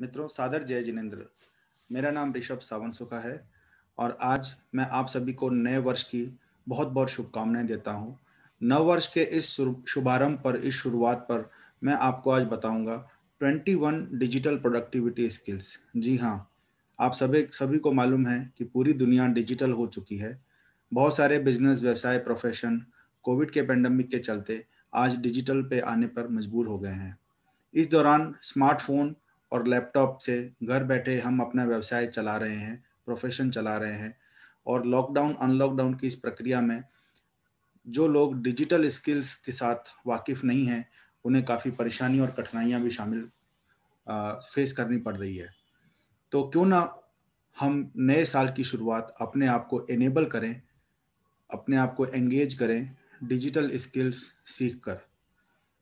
मित्रों सादर जय जिनेन्द्र मेरा नाम ऋषभ सावन सुखा है और आज मैं आप सभी को नए वर्ष की बहुत बहुत शुभकामनाएं देता हूं नव वर्ष के इस शुभारंभ पर इस शुरुआत पर मैं आपको आज बताऊंगा 21 डिजिटल प्रोडक्टिविटी स्किल्स जी हाँ आप सभी सभी को मालूम है कि पूरी दुनिया डिजिटल हो चुकी है बहुत सारे बिजनेस व्यवसाय प्रोफेशन कोविड के पेंडेमिक के चलते आज डिजिटल पे आने पर मजबूर हो गए हैं इस दौरान स्मार्टफोन और लैपटॉप से घर बैठे हम अपना व्यवसाय चला रहे हैं प्रोफेशन चला रहे हैं और लॉकडाउन अनलॉकडाउन की इस प्रक्रिया में जो लोग डिजिटल स्किल्स के साथ वाकिफ नहीं हैं उन्हें काफ़ी परेशानी और कठिनाइयाँ भी शामिल फेस करनी पड़ रही है तो क्यों ना हम नए साल की शुरुआत अपने आप को एनेबल करें अपने आप को एंगेज करें डिजिटल स्किल्स सीख कर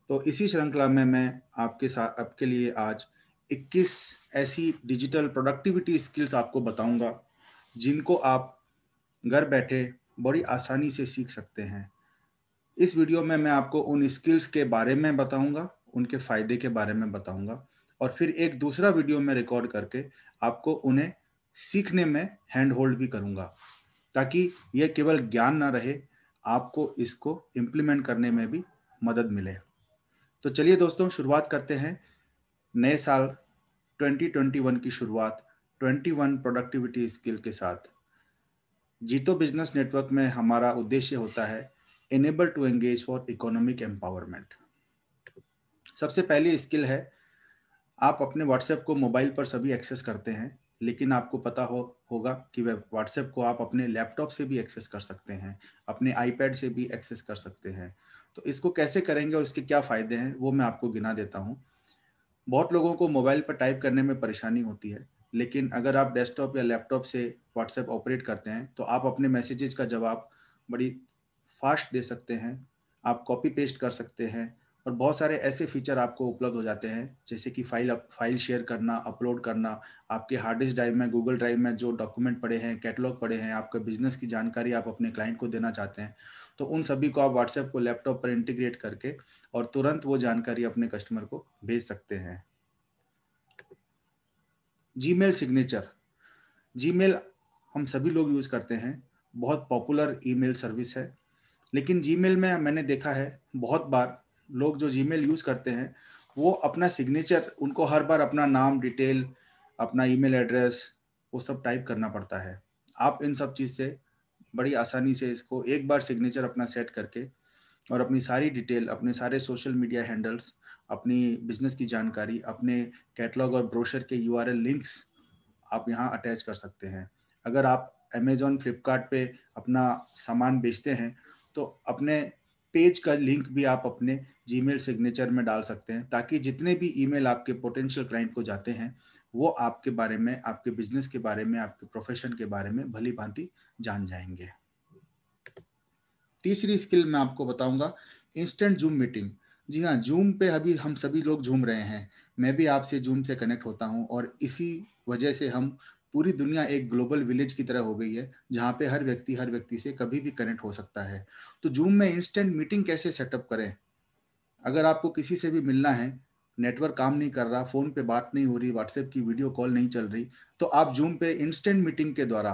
तो इसी श्रृंखला में मैं आपके साथ आपके लिए आज 21 ऐसी डिजिटल प्रोडक्टिविटी स्किल्स आपको बताऊंगा जिनको आप घर बैठे बड़ी आसानी से सीख सकते हैं इस वीडियो में मैं आपको उन स्किल्स के बारे में बताऊंगा उनके फायदे के बारे में बताऊंगा और फिर एक दूसरा वीडियो में रिकॉर्ड करके आपको उन्हें सीखने में हैंड होल्ड भी करूंगा ताकि यह केवल ज्ञान ना रहे आपको इसको इम्प्लीमेंट करने में भी मदद मिले तो चलिए दोस्तों शुरुआत करते हैं नए साल 2021 की शुरुआत 21 प्रोडक्टिविटी स्किल के साथ जीतो बिजनेस नेटवर्क में हमारा उद्देश्य होता है enable to engage for economic empowerment सबसे पहली स्किल है आप अपने व्हाट्सएप को मोबाइल पर सभी एक्सेस करते हैं लेकिन आपको पता हो होगा कि व्हाट्सएप को आप अपने लैपटॉप से भी एक्सेस कर सकते हैं अपने आईपैड से भी एक्सेस कर सकते हैं तो इसको कैसे करेंगे और इसके क्या फ़ायदे हैं वो मैं आपको गिना देता हूँ बहुत लोगों को मोबाइल पर टाइप करने में परेशानी होती है लेकिन अगर आप डेस्कटॉप या लैपटॉप से व्हाट्सएप ऑपरेट करते हैं तो आप अपने मैसेजेस का जवाब बड़ी फास्ट दे सकते हैं आप कॉपी पेस्ट कर सकते हैं और बहुत सारे ऐसे फीचर आपको उपलब्ध हो जाते हैं जैसे कि फाइल फाइल शेयर करना अपलोड करना आपके हार्ड डिस्क ड्राइव में गूगल ड्राइव में जो डॉक्यूमेंट पड़े हैं कैटलॉग पड़े हैं आपके बिजनेस की जानकारी आप अपने क्लाइंट को देना चाहते हैं तो उन सभी को आप व्हाट्सएप को लैपटॉप पर इंटीग्रेट करके और तुरंत वो जानकारी अपने कस्टमर को भेज सकते हैं जीमेल सिग्नेचर जीमेल हम सभी लोग यूज़ करते हैं बहुत पॉपुलर ईमेल सर्विस है लेकिन जीमेल में मैंने देखा है बहुत बार लोग जो जीमेल यूज़ करते हैं वो अपना सिग्नेचर उनको हर बार अपना नाम डिटेल अपना ईमेल एड्रेस वो सब टाइप करना पड़ता है आप इन सब चीज़ से बड़ी आसानी से इसको एक बार सिग्नेचर अपना सेट करके और अपनी सारी डिटेल अपने सारे सोशल मीडिया हैंडल्स अपनी बिजनेस की जानकारी अपने कैटलॉग और ब्रोशर के यू लिंक्स आप यहाँ अटैच कर सकते हैं अगर आप अमेजोन फ्लिपकार्ट अपना सामान बेचते हैं तो अपने पेज का लिंक भी आप अपने जीमेल सिग्नेचर में डाल सकते हैं ताकि जितने भी ईमेल आपके पोटेंशियल क्लाइंट को जाते हैं वो आपके बारे में आपके बिजनेस के बारे में आपके प्रोफेशन के बारे में भली भांति जान जाएंगे तीसरी स्किल मैं आपको बताऊंगा इंस्टेंट जूम मीटिंग जी हाँ जूम पे अभी हम सभी लोग झूम रहे हैं मैं भी आपसे जूम से कनेक्ट होता हूँ और इसी वजह से हम पूरी दुनिया एक ग्लोबल विलेज की तरह हो गई है जहाँ पे हर व्यक्ति हर व्यक्ति से कभी भी कनेक्ट हो सकता है तो जूम में इंस्टेंट मीटिंग कैसे सेटअप करें अगर आपको किसी से भी मिलना है नेटवर्क काम नहीं कर रहा फोन पे बात नहीं हो रही व्हाट्सएप की वीडियो कॉल नहीं चल रही तो आप जूम पे इंस्टेंट मीटिंग के द्वारा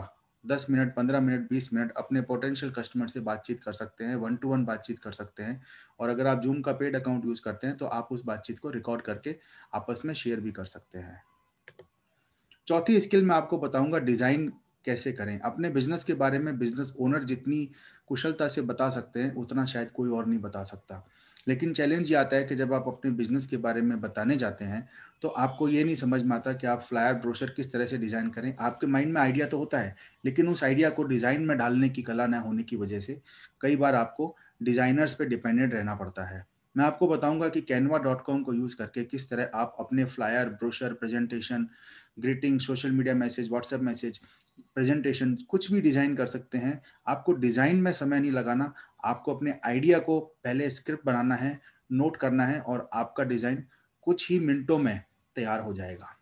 10 मिनट 15 मिनट 20 मिनट अपने पोटेंशियल कस्टमर से बातचीत कर सकते हैं वन टू वन बातचीत कर सकते हैं और अगर आप जूम का पेड अकाउंट यूज करते हैं तो आप उस बातचीत को रिकॉर्ड करके आपस में शेयर भी कर सकते हैं चौथी स्किल मैं आपको बताऊंगा डिजाइन कैसे करें अपने बिजनेस के बारे में बिजनेस ओनर जितनी कुशलता से बता सकते हैं उतना शायद कोई और नहीं बता सकता लेकिन चैलेंज ये आता है कि जब आप अपने बिजनेस के बारे में बताने जाते हैं तो आपको ये नहीं समझ में आता कि आप फ्लायर ब्रोशर किस तरह से डिज़ाइन करें आपके माइंड में आइडिया तो होता है लेकिन उस आइडिया को डिज़ाइन में डालने की कला ना होने की वजह से कई बार आपको डिज़ाइनर्स पे डिपेंडेंट रहना पड़ता है मैं आपको बताऊंगा कि कैनवा को यूज़ करके किस तरह आप अपने flyer brochure presentation greeting social media message WhatsApp message presentation कुछ भी डिज़ाइन कर सकते हैं आपको डिज़ाइन में समय नहीं लगाना आपको अपने आइडिया को पहले स्क्रिप्ट बनाना है नोट करना है और आपका डिज़ाइन कुछ ही मिनटों में तैयार हो जाएगा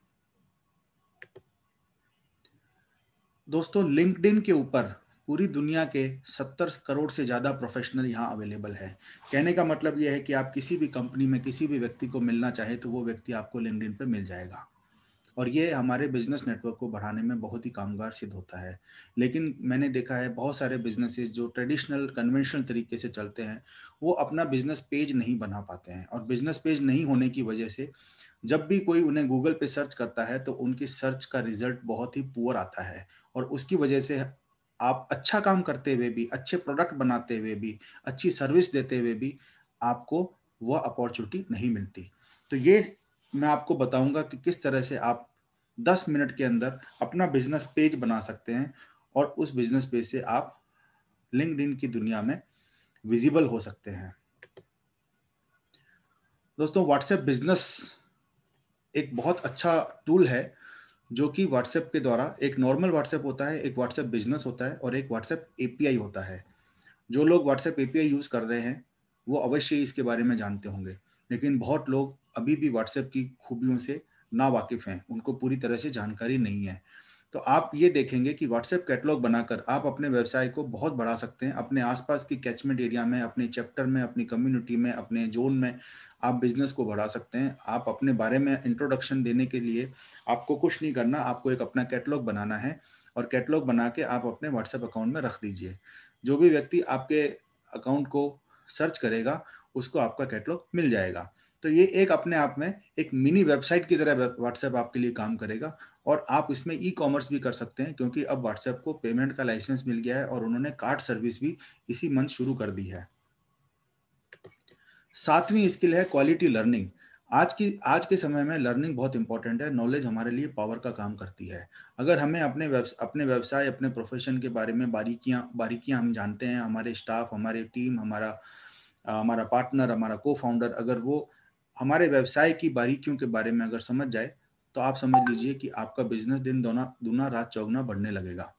दोस्तों लिंक्डइन के ऊपर पूरी दुनिया के 70 करोड़ से ज़्यादा प्रोफेशनल यहाँ अवेलेबल है कहने का मतलब यह है कि आप किसी भी कंपनी में किसी भी व्यक्ति को मिलना चाहे तो वो व्यक्ति आपको लिंकडिन पर मिल जाएगा और ये हमारे बिजनेस नेटवर्क को बढ़ाने में बहुत ही कामगार सिद्ध होता है लेकिन मैंने देखा है बहुत सारे बिजनेसेस जो ट्रेडिशनल कन्वेंशनल तरीके से चलते हैं वो अपना बिजनेस पेज नहीं बना पाते हैं और बिजनेस पेज नहीं होने की वजह से जब भी कोई उन्हें गूगल पे सर्च करता है तो उनकी सर्च का रिजल्ट बहुत ही पुअर आता है और उसकी वजह से आप अच्छा काम करते हुए भी अच्छे प्रोडक्ट बनाते हुए भी अच्छी सर्विस देते हुए भी आपको वह अपॉर्चुनिटी नहीं मिलती तो ये मैं आपको बताऊंगा कि किस तरह से आप दस मिनट के अंदर अपना बिजनेस पेज बना सकते हैं और उस बिजनेस पेज से आप लिंकड की दुनिया में विजिबल हो सकते हैं दोस्तों व्हाट्सएप बिजनेस एक बहुत अच्छा टूल है जो कि व्हाट्सएप के द्वारा एक नॉर्मल व्हाट्सएप होता है एक व्हाट्सएप बिजनेस होता है और एक व्हाट्सएप एपीआई होता है जो लोग व्हाट्सएप एपीआई यूज़ कर रहे हैं वो अवश्य इसके बारे में जानते होंगे लेकिन बहुत लोग अभी भी व्हाट्सएप की खूबियों से ना वाकिफ हैं उनको पूरी तरह से जानकारी नहीं है तो आप ये देखेंगे कि व्हाट्सएप कैटलॉग बनाकर आप अपने व्यवसाय को बहुत बढ़ा सकते हैं अपने आसपास की कैचमेंट एरिया में अपने चैप्टर में अपनी कम्युनिटी में अपने जोन में आप बिजनेस को बढ़ा सकते हैं आप अपने बारे में इंट्रोडक्शन देने के लिए आपको कुछ नहीं करना आपको एक अपना कैटलॉग बनाना है और कैटलॉग बना के आप अपने व्हाट्सएप अकाउंट में रख दीजिए जो भी व्यक्ति आपके अकाउंट को सर्च करेगा उसको आपका कैटलॉग मिल जाएगा तो ये एक अपने आप में एक मिनी वेबसाइट की तरह व्हाट्सएप आपके लिए काम करेगा और आप इसमें ई कॉमर्स भी कर सकते हैं क्योंकि अब व्हाट्सएप को पेमेंट का लाइसेंस मिल गया है और उन्होंने कार्ड सर्विस भी इसी मंथ शुरू कर दी है सातवीं स्किल है क्वालिटी लर्निंग आज की आज के समय में लर्निंग बहुत इंपॉर्टेंट है नॉलेज हमारे लिए पावर का काम करती है अगर हमें अपने अपने व्यवसाय अपने प्रोफेशन के बारे में बारीकियां बारीकियां हम जानते हैं हमारे स्टाफ हमारे टीम हमारा हमारा पार्टनर हमारा को फाउंडर अगर वो हमारे व्यवसाय की बारीकियों के बारे में अगर समझ जाए तो आप समझ लीजिए कि आपका बिजनेस दिन दोना दूना रात चौगना बढ़ने लगेगा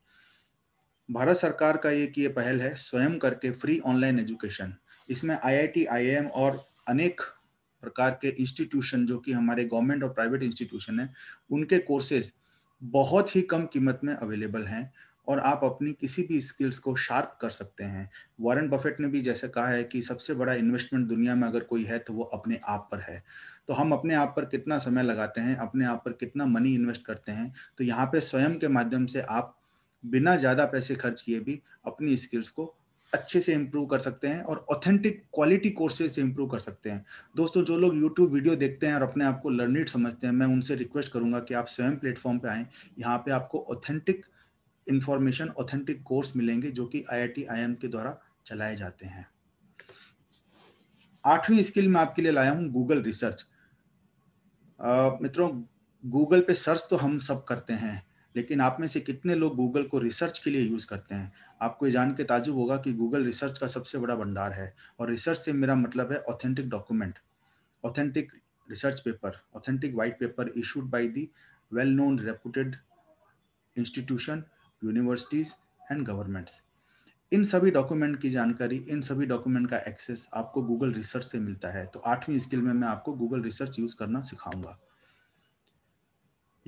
भारत सरकार का एक ये पहल है स्वयं करके फ्री ऑनलाइन एजुकेशन इसमें आईआईटी आईएम और अनेक प्रकार के इंस्टीट्यूशन जो कि हमारे गवर्नमेंट और प्राइवेट इंस्टीट्यूशन है उनके कोर्सेज बहुत ही कम कीमत में अवेलेबल हैं और आप अपनी किसी भी स्किल्स को शार्प कर सकते हैं वॉरेन बफेट ने भी जैसे कहा है कि सबसे बड़ा इन्वेस्टमेंट दुनिया में अगर कोई है तो वो अपने आप पर है तो हम अपने आप पर कितना समय लगाते हैं अपने आप पर कितना मनी इन्वेस्ट करते हैं तो यहाँ पे स्वयं के माध्यम से आप बिना ज़्यादा पैसे खर्च किए भी अपनी स्किल्स को अच्छे से इम्प्रूव कर सकते हैं और ऑथेंटिक क्वालिटी कोर्सेज से इम्प्रूव कर सकते हैं दोस्तों जो लोग यूट्यूब वीडियो देखते हैं और अपने आप को लर्निड समझते हैं मैं उनसे रिक्वेस्ट करूंगा कि आप स्वयं प्लेटफॉर्म पे आएँ यहाँ पे आपको ऑथेंटिक इंफॉर्मेशन ऑथेंटिक कोर्स मिलेंगे जो कि आईआईटी आईएम के द्वारा चलाए जाते हैं आठवीं स्किल मैं आपके लिए लाया हूं गूगल रिसर्च मित्रों गूगल पे सर्च तो हम सब करते हैं लेकिन आप में से कितने लोग गूगल को रिसर्च के लिए यूज़ करते हैं आपको ये जान के ताजुब होगा कि गूगल रिसर्च का सबसे बड़ा भंडार है और रिसर्च से मेरा मतलब है authentic document authentic research paper authentic white paper issued by the well known reputed institution universities and governments इन सभी डॉक्यूमेंट की जानकारी इन सभी डॉक्यूमेंट का एक्सेस आपको गूगल रिसर्च से मिलता है तो आठवीं स्किल में मैं आपको गूगल रिसर्च यूज करना सिखाऊंगा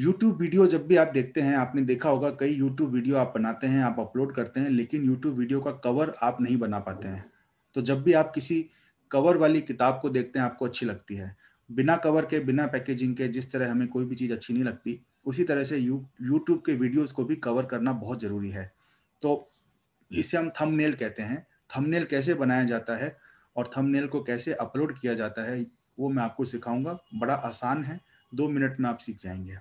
YouTube वीडियो जब भी आप देखते हैं आपने देखा होगा कई YouTube वीडियो आप बनाते हैं आप अपलोड करते हैं लेकिन YouTube वीडियो का कवर आप नहीं बना पाते हैं तो जब भी आप किसी कवर वाली किताब को देखते हैं आपको अच्छी लगती है बिना कवर के बिना पैकेजिंग के जिस तरह हमें कोई भी चीज़ अच्छी नहीं लगती उसी तरह से यू यूट्यूब के वीडियोस को भी कवर करना बहुत ज़रूरी है तो इसे हम थंबनेल कहते हैं थंबनेल कैसे बनाया जाता है और थंबनेल को कैसे अपलोड किया जाता है वो मैं आपको सिखाऊंगा बड़ा आसान है दो मिनट में आप सीख जाएंगे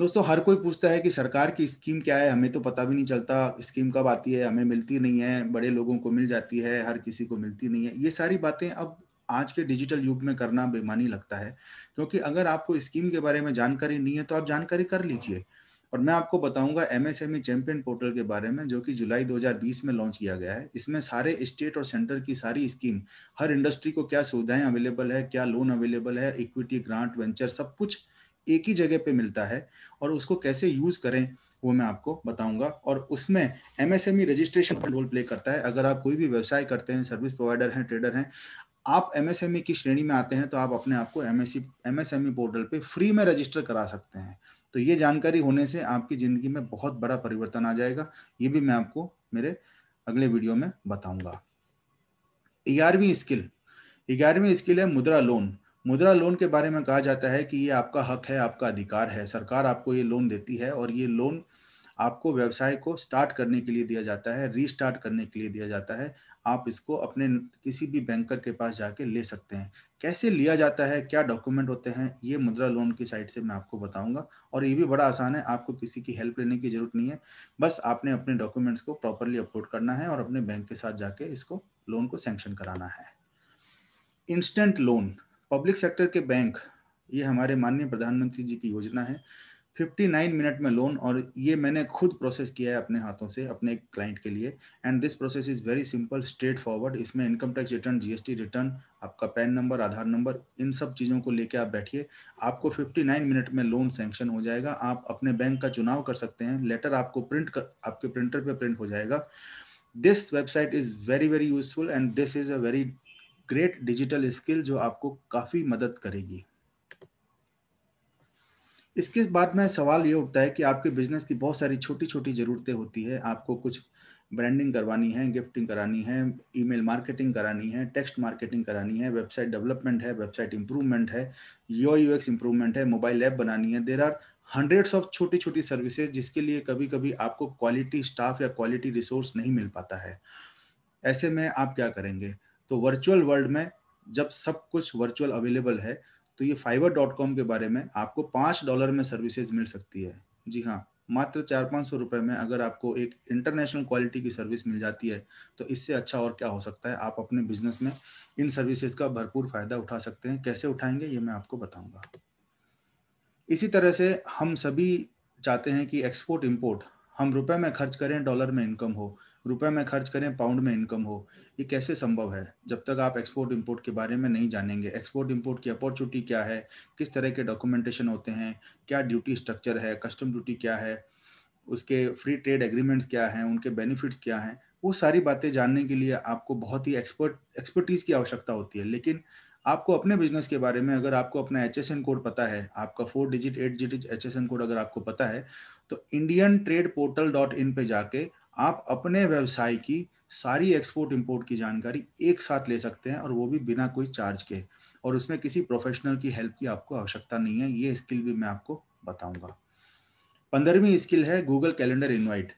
दोस्तों हर कोई पूछता है कि सरकार की स्कीम क्या है हमें तो पता भी नहीं चलता स्कीम कब आती है हमें मिलती नहीं है बड़े लोगों को मिल जाती है हर किसी को मिलती नहीं है ये सारी बातें अब आज के डिजिटल युग में करना बेमानी लगता है क्योंकि अगर आपको स्कीम के बारे में जानकारी नहीं है तो आप जानकारी कर लीजिए और मैं आपको बताऊंगा एमएसएमई चैंपियन पोर्टल के बारे में जो कि जुलाई 2020 में लॉन्च किया गया है इसमें सारे स्टेट और सेंटर की सारी स्कीम हर इंडस्ट्री को क्या सुविधाएं अवेलेबल है क्या लोन अवेलेबल है इक्विटी ग्रांट वेंचर सब कुछ एक ही जगह पे मिलता है और उसको कैसे यूज करें वो मैं आपको बताऊंगा और उसमें एमएसएमई रजिस्ट्रेशन रोल प्ले करता है अगर आप कोई भी व्यवसाय करते हैं सर्विस प्रोवाइडर हैं ट्रेडर हैं आप एमएसएमई e की श्रेणी में आते हैं तो आप अपने आप को MSc MSME e, e portal पे फ्री में रजिस्टर करा सकते हैं तो ये जानकारी होने से आपकी ज़िंदगी में बहुत बड़ा परिवर्तन आ जाएगा ये भी मैं आपको मेरे अगले वीडियो में बताऊंगा ग्यारहवीं स्किल ग्यारहवीं स्किल है मुद्रा लोन मुद्रा लोन के बारे में कहा जाता है कि ये आपका हक है आपका अधिकार है सरकार आपको ये लोन देती है और ये लोन आपको व्यवसाय को स्टार्ट करने के लिए दिया जाता है रीस्टार्ट करने के लिए दिया जाता है आप इसको अपने किसी भी बैंकर के पास जाके ले सकते हैं कैसे लिया जाता है क्या डॉक्यूमेंट होते हैं ये मुद्रा लोन की साइट से मैं आपको बताऊंगा और ये भी बड़ा आसान है आपको किसी की हेल्प लेने की जरूरत नहीं है बस आपने अपने डॉक्यूमेंट्स को प्रॉपरली अपलोड करना है और अपने बैंक के साथ जाके इसको लोन को सेंक्शन कराना है इंस्टेंट लोन पब्लिक सेक्टर के बैंक ये हमारे माननीय प्रधानमंत्री जी की योजना है 59 मिनट में लोन और ये मैंने खुद प्रोसेस किया है अपने हाथों से अपने क्लाइंट के लिए and this process is very simple straight forward इसमें income tax return GST return आपका पैन नंबर आधार नंबर इन सब चीज़ों को लेके आप बैठिए आपको 59 मिनट में लोन सेंक्शन हो जाएगा आप अपने बैंक का चुनाव कर सकते हैं लेटर आपको प्रिंट कर आपके प्रिंटर पर प्रिंट हो जाएगा this website is very very useful and this is a very great digital skill जो आपको काफ़ी मदद करेगी इसके बाद में सवाल ये उठता है कि आपके बिजनेस की बहुत सारी छोटी छोटी ज़रूरतें होती है आपको कुछ ब्रांडिंग करवानी है गिफ्टिंग करानी है ईमेल मार्केटिंग करानी है टेक्स्ट मार्केटिंग करानी है वेबसाइट डेवलपमेंट है वेबसाइट इंप्रूवमेंट है यू यू एक्स इंप्रूवमेंट है मोबाइल ऐप बनानी है देर आर हंड्रेड्स ऑफ छोटी छोटी सर्विसेज जिसके लिए कभी कभी आपको क्वालिटी स्टाफ या क्वालिटी रिसोर्स नहीं मिल पाता है ऐसे में आप क्या करेंगे तो वर्चुअल वर्ल्ड में जब सब कुछ वर्चुअल अवेलेबल है तो ये फाइवर डॉट कॉम के बारे में आपको पाँच डॉलर में सर्विसेज मिल सकती है जी हाँ मात्र चार पाँच सौ रुपये में अगर आपको एक इंटरनेशनल क्वालिटी की सर्विस मिल जाती है तो इससे अच्छा और क्या हो सकता है आप अपने बिजनेस में इन सर्विसेज का भरपूर फायदा उठा सकते हैं कैसे उठाएंगे ये मैं आपको बताऊंगा इसी तरह से हम सभी चाहते हैं कि एक्सपोर्ट इम्पोर्ट हम रुपए में खर्च करें डॉलर में इनकम हो रुपए में खर्च करें पाउंड में इनकम हो ये कैसे संभव है जब तक आप एक्सपोर्ट इंपोर्ट के बारे में नहीं जानेंगे एक्सपोर्ट इंपोर्ट की अपॉर्चुनिटी क्या है किस तरह के डॉक्यूमेंटेशन होते हैं क्या ड्यूटी स्ट्रक्चर है कस्टम ड्यूटी क्या है उसके फ्री ट्रेड एग्रीमेंट्स क्या हैं उनके बेनिफिट्स क्या हैं वो सारी बातें जानने के लिए आपको बहुत ही एक्सपर्ट एक्सपर्टीज़ की आवश्यकता होती है लेकिन आपको अपने बिजनेस के बारे में अगर आपको अपना एच कोड पता है आपका four digit eight digit H code अगर आपको पता है तो Indian trade portal dot in पर जाके आप अपने व्यवसाय की सारी एक्सपोर्ट इंपोर्ट की जानकारी एक साथ ले सकते हैं और वो भी बिना कोई चार्ज के और उसमें किसी प्रोफेशनल की हेल्प की आपको आवश्यकता नहीं है ये स्किल भी मैं आपको बताऊंगा पंद्रहवीं स्किल है गूगल कैलेंडर इनवाइट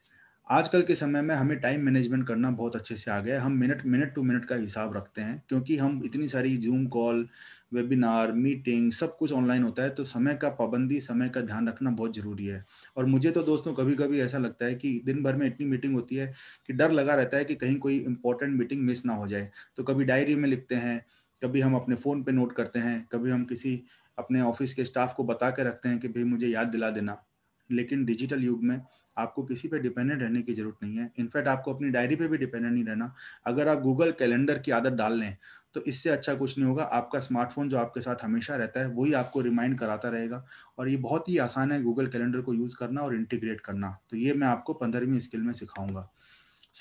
आजकल के समय में हमें टाइम मैनेजमेंट करना बहुत अच्छे से आ गया है हम मिनट मिनट टू मिनट का हिसाब रखते हैं क्योंकि हम इतनी सारी जूम कॉल वेबिनार मीटिंग सब कुछ ऑनलाइन होता है तो समय का पाबंदी समय का ध्यान रखना बहुत ज़रूरी है और मुझे तो दोस्तों कभी कभी ऐसा लगता है कि दिन भर में इतनी मीटिंग होती है कि डर लगा रहता है कि कहीं कोई इंपॉर्टेंट मीटिंग मिस ना हो जाए तो कभी डायरी में लिखते हैं कभी हम अपने फ़ोन पे नोट करते हैं कभी हम किसी अपने ऑफिस के स्टाफ को बता के रखते हैं कि भाई मुझे याद दिला देना लेकिन डिजिटल युग में आपको किसी पे डिपेंडेंट रहने की जरूरत नहीं है इनफैक्ट आपको अपनी डायरी पे भी डिपेंडेंट नहीं रहना अगर आप गूगल कैलेंडर की आदत डाल लें तो इससे अच्छा कुछ नहीं होगा आपका स्मार्टफोन जो आपके साथ हमेशा रहता है वही आपको रिमाइंड कराता रहेगा और ये बहुत ही आसान है गूगल कैलेंडर को यूज़ करना और इंटीग्रेट करना तो ये मैं आपको पंद्रहवीं स्किल में सिखाऊंगा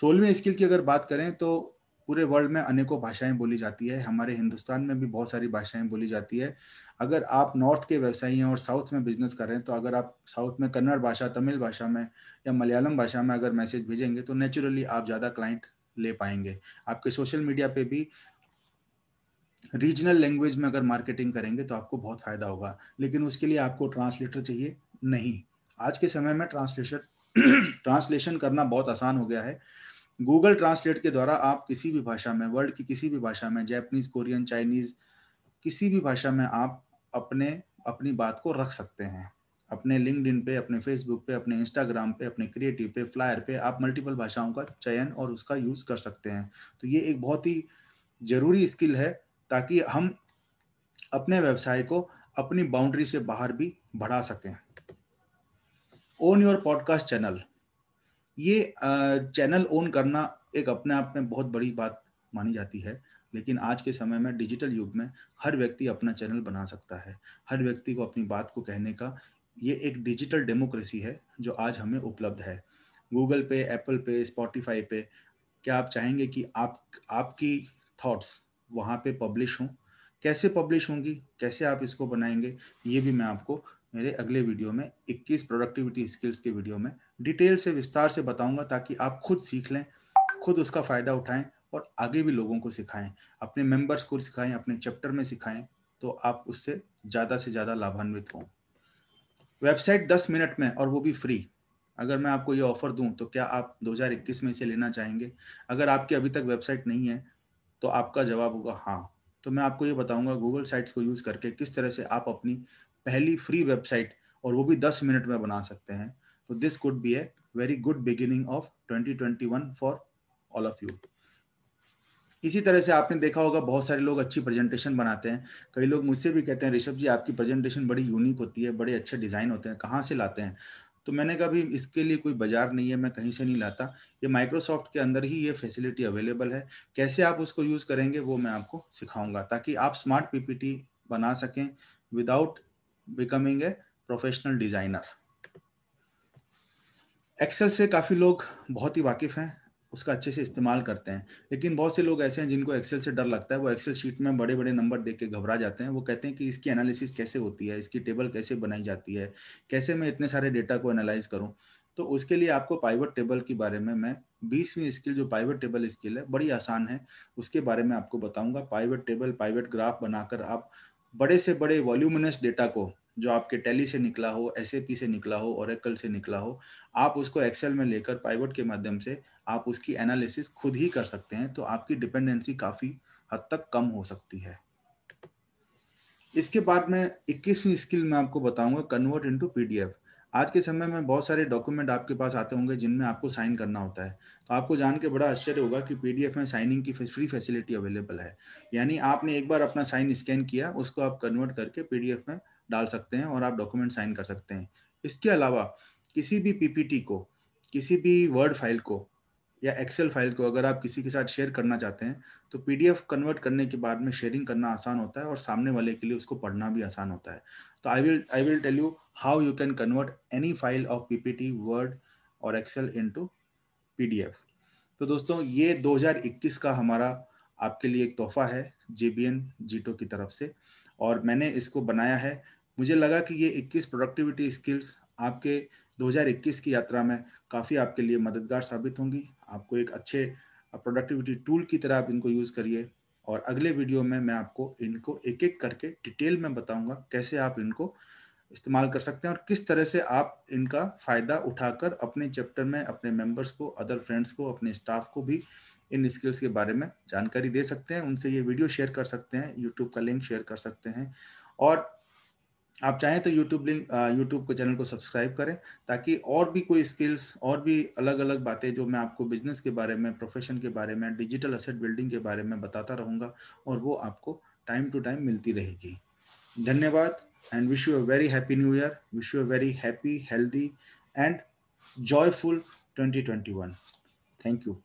सोलहवीं स्किल की अगर बात करें तो पूरे वर्ल्ड में अनेकों भाषाएं बोली जाती है हमारे हिंदुस्तान में भी बहुत सारी भाषाएं बोली जाती है अगर आप नॉर्थ के व्यवसायी हैं और साउथ में बिजनेस कर रहे हैं तो अगर आप साउथ में कन्नड़ भाषा तमिल भाषा में या मलयालम भाषा में अगर मैसेज भेजेंगे तो नेचुरली आप ज़्यादा क्लाइंट ले पाएंगे आपके सोशल मीडिया पे भी रीजनल लैंग्वेज में अगर मार्केटिंग करेंगे तो आपको बहुत फ़ायदा होगा लेकिन उसके लिए आपको ट्रांसलेटर चाहिए नहीं आज के समय में ट्रांसलेशन ट्रांसलेशन करना बहुत आसान हो गया है गूगल ट्रांसलेट के द्वारा आप किसी भी भाषा में वर्ल्ड की किसी भी भाषा में जैपनीज कोरियन चाइनीज किसी भी भाषा में आप अपने अपनी बात को रख सकते हैं अपने लिंकड पे अपने फेसबुक पे अपने इंस्टाग्राम पे अपने क्रिएटिव पे फ्लायर पे आप मल्टीपल भाषाओं का चयन और उसका यूज कर सकते हैं तो ये एक बहुत ही जरूरी स्किल है ताकि हम अपने व्यवसाय को अपनी बाउंड्री से बाहर भी बढ़ा सकें ओन योर पॉडकास्ट चैनल ये चैनल ओन करना एक अपने आप में बहुत बड़ी बात मानी जाती है लेकिन आज के समय में डिजिटल युग में हर व्यक्ति अपना चैनल बना सकता है हर व्यक्ति को अपनी बात को कहने का ये एक डिजिटल डेमोक्रेसी है जो आज हमें उपलब्ध है गूगल पे एप्पल पे स्पॉटिफाई पे क्या आप चाहेंगे कि आप आपकी थॉट्स वहाँ पे पब्लिश हों कैसे पब्लिश होंगी कैसे आप इसको बनाएंगे ये भी मैं आपको मेरे अगले वीडियो में 21 प्रोडक्टिविटी स्किल्स के वीडियो में डिटेल से विस्तार से बताऊंगा ताकि आप खुद सीख लें खुद उसका फ़ायदा उठाएं और आगे भी लोगों को सिखाएं अपने मेंबर्स को सिखाएं अपने चैप्टर में सिखाएं तो आप उससे ज़्यादा से ज़्यादा लाभान्वित हों वेबसाइट 10 मिनट में और वो भी फ्री अगर मैं आपको ये ऑफर दूं तो क्या आप 2021 में इसे लेना चाहेंगे अगर आपकी अभी तक वेबसाइट नहीं है तो आपका जवाब होगा हाँ तो मैं आपको ये बताऊंगा गूगल साइट्स को यूज़ करके किस तरह से आप अपनी पहली फ्री वेबसाइट और वो भी दस मिनट में बना सकते हैं तो this could be a very good beginning of 2021 for all of you इसी तरह से आपने देखा होगा बहुत सारे लोग अच्छी प्रेजेंटेशन बनाते हैं कई लोग मुझसे भी कहते हैं ऋषभ जी आपकी प्रेजेंटेशन बड़ी यूनिक होती है बड़े अच्छे डिज़ाइन होते हैं कहाँ से लाते हैं तो मैंने कहा भी इसके लिए कोई बाजार नहीं है मैं कहीं से नहीं लाता ये माइक्रोसॉफ्ट के अंदर ही ये फैसिलिटी अवेलेबल है कैसे आप उसको यूज़ करेंगे वो मैं आपको सिखाऊंगा ताकि आप स्मार्ट पीपीटी बना सकें without becoming a professional designer Excel से काफ़ी लोग बहुत ही वाकिफ़ हैं उसका अच्छे से इस्तेमाल करते हैं लेकिन बहुत से लोग ऐसे हैं जिनको एक्सेल से डर लगता है वो एक्सेल शीट में बड़े बड़े नंबर देख के घबरा जाते हैं वो कहते हैं कि इसकी एनालिसिस कैसे होती है इसकी टेबल कैसे बनाई जाती है कैसे मैं इतने सारे डेटा को एनालाइज करूँ तो उसके लिए आपको पाइवट टेबल के बारे में मैं बीसवीं स्किल जो पाइवट टेबल स्किल है बड़ी आसान है उसके बारे में आपको बताऊंगा पाइवट टेबल पाइवट ग्राफ बनाकर आप बड़े से बड़े वॉल्यूमिनस डेटा को जो आपके टैली से निकला हो एस से निकला हो और से निकला हो आप उसको एक्सेल में लेकर पाइवट के माध्यम से आप उसकी एनालिसिस खुद ही कर सकते हैं तो आपकी डिपेंडेंसी काफी हद तक कम हो सकती है इसके बाद में 21वीं स्किल में आपको बताऊंगा कन्वर्ट इनटू पीडीएफ आज के समय में बहुत सारे डॉक्यूमेंट आपके पास आते होंगे जिनमें आपको साइन करना होता है तो आपको जान के बड़ा आश्चर्य होगा कि पीडीएफ में साइनिंग की फ्री फैसिलिटी अवेलेबल है यानी आपने एक बार अपना साइन स्कैन किया उसको आप कन्वर्ट करके पीडीएफ में डाल सकते हैं और आप डॉक्यूमेंट साइन कर सकते हैं इसके अलावा किसी भी पीपीटी को किसी भी वर्ड फाइल को या एक्सेल फाइल को अगर आप किसी के साथ शेयर करना चाहते हैं तो पीडीएफ कन्वर्ट करने के बाद में शेयरिंग करना आसान होता है और सामने वाले के लिए उसको पढ़ना भी आसान होता है तो I will I will tell you how you can convert any file of PPT Word और एक्सेल इनटू पीडीएफ तो दोस्तों ये 2021 का हमारा आपके लिए एक तोहफा है जेबीएन जीटो की तरफ से और मैंने इसको बनाया है मुझे लगा कि ये 21 प्रोडक्टिविटी स्किल्स आपके 2021 की यात्रा में काफ़ी आपके लिए मददगार साबित होंगी आपको एक अच्छे प्रोडक्टिविटी टूल की तरह आप इनको यूज़ करिए और अगले वीडियो में मैं आपको इनको एक एक करके डिटेल में बताऊंगा कैसे आप इनको इस्तेमाल कर सकते हैं और किस तरह से आप इनका फ़ायदा उठाकर अपने चैप्टर में अपने मेंबर्स को अदर फ्रेंड्स को अपने स्टाफ को भी इन स्किल्स के बारे में जानकारी दे सकते हैं उनसे ये वीडियो शेयर कर सकते हैं यूट्यूब का लिंक शेयर कर सकते हैं और आप चाहें तो यूट्यूब लिंक यूट्यूब के चैनल को सब्सक्राइब करें ताकि और भी कोई स्किल्स और भी अलग अलग बातें जो मैं आपको बिजनेस के बारे में प्रोफेशन के बारे में डिजिटल असेट बिल्डिंग के बारे में बताता रहूँगा और वो आपको टाइम टू टाइम मिलती रहेगी धन्यवाद and wish you a very happy new year wish you a very happy healthy and joyful twenty thank you